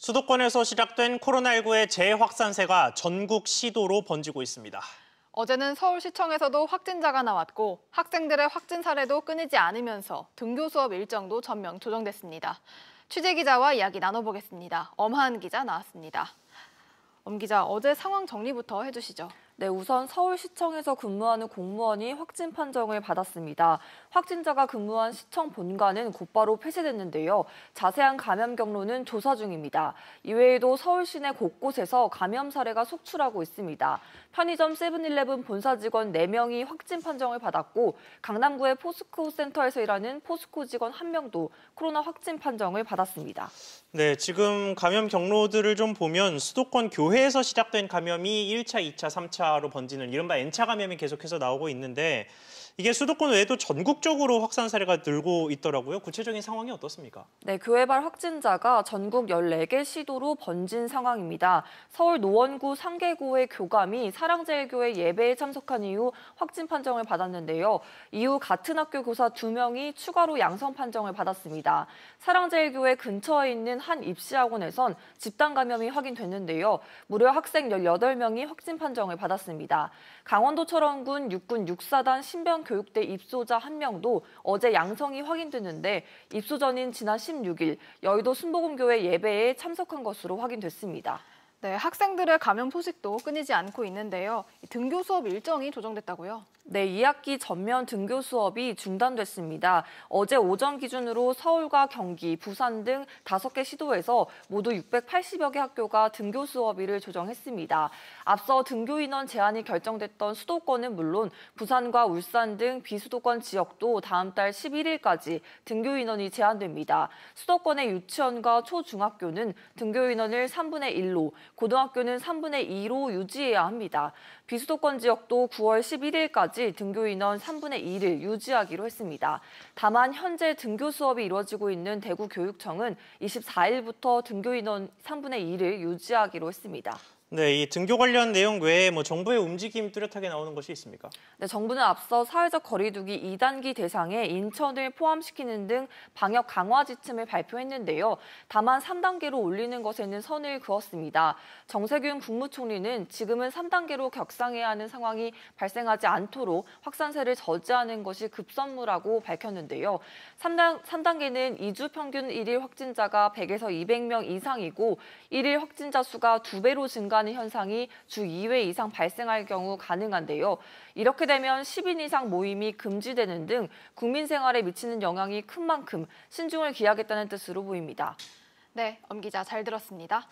수도권에서 시작된 코로나19의 재확산세가 전국 시도로 번지고 있습니다. 어제는 서울시청에서도 확진자가 나왔고 학생들의 확진 사례도 끊이지 않으면서 등교 수업 일정도 전면 조정됐습니다. 취재 기자와 이야기 나눠보겠습니다. 엄한 기자 나왔습니다. 엄 기자, 어제 상황 정리부터 해주시죠. 네, 우선 서울시청에서 근무하는 공무원이 확진 판정을 받았습니다. 확진자가 근무한 시청 본관은 곧바로 폐쇄됐는데요. 자세한 감염 경로는 조사 중입니다. 이외에도 서울시 내 곳곳에서 감염 사례가 속출하고 있습니다. 편의점 세븐일레븐 본사 직원 4명이 확진 판정을 받았고 강남구의 포스코 센터에서 일하는 포스코 직원 1명도 코로나 확진 판정을 받았습니다. 네, 지금 감염 경로들을 좀 보면 수도권 교회에서 시작된 감염이 1차, 2차, 3차 N차로 번지는 이른바 N차 감염이 계속해서 나오고 있는데 이게 수도권 외에도 전국적으로 확산 사례가 늘고 있더라고요. 구체적인 상황이 어떻습니까? 네, 교회발 그 확진자가 전국 14개 시도로 번진 상황입니다. 서울 노원구 상계고의 교감이 사랑제일교회 예배에 참석한 이후 확진 판정을 받았는데요. 이후 같은 학교 교사 2명이 추가로 양성 판정을 받았습니다. 사랑제일교회 근처에 있는 한 입시학원에선 집단 감염이 확인됐는데요. 무려 학생 18명이 확진 판정을 받았습니다. 받았습니다. 강원도 철원군 육군 6사단 신병교육대 입소자 한명도 어제 양성이 확인됐는데 입소 전인 지난 16일 여의도 순복음교회 예배에 참석한 것으로 확인됐습니다. 네, 학생들의 감염 소식도 끊이지 않고 있는데요. 등교 수업 일정이 조정됐다고요? 네, 2학기 전면 등교 수업이 중단됐습니다. 어제 오전 기준으로 서울과 경기, 부산 등 5개 시도에서 모두 680여 개 학교가 등교 수업일을 조정했습니다. 앞서 등교 인원 제한이 결정됐던 수도권은 물론 부산과 울산 등 비수도권 지역도 다음 달 11일까지 등교 인원이 제한됩니다. 수도권의 유치원과 초중학교는 등교 인원을 3분의 1로 고등학교는 3분의 2로 유지해야 합니다. 비수도권 지역도 9월 11일까지 등교 인원 3분의 2를 유지하기로 했습니다. 다만 현재 등교 수업이 이루어지고 있는 대구교육청은 24일부터 등교 인원 3분의 2를 유지하기로 했습니다. 네, 이 등교 관련 내용 외에 뭐 정부의 움직임 뚜렷하게 나오는 것이 있습니까? 네, 정부는 앞서 사회적 거리두기 2단계 대상에 인천을 포함시키는 등 방역 강화 지침을 발표했는데요. 다만 3단계로 올리는 것에는 선을 그었습니다. 정세균 국무총리는 지금은 3단계로 격상해야 하는 상황이 발생하지 않도록 확산세를 저지하는 것이 급선무라고 밝혔는데요. 3단, 3단계는 2주 평균 1일 확진자가 100에서 200명 이상이고 1일 확진자 수가 2배로 증가하는 현상이 주 2회 이상 발생할 경우 가능한데요. 이렇게 되면 10인 이상 모임이 금지되는 등 국민 생활에 미치는 영향이 큰 만큼 신중을 기하겠다는 뜻으로 보입니다. 네, 엄 기자 잘 들었습니다.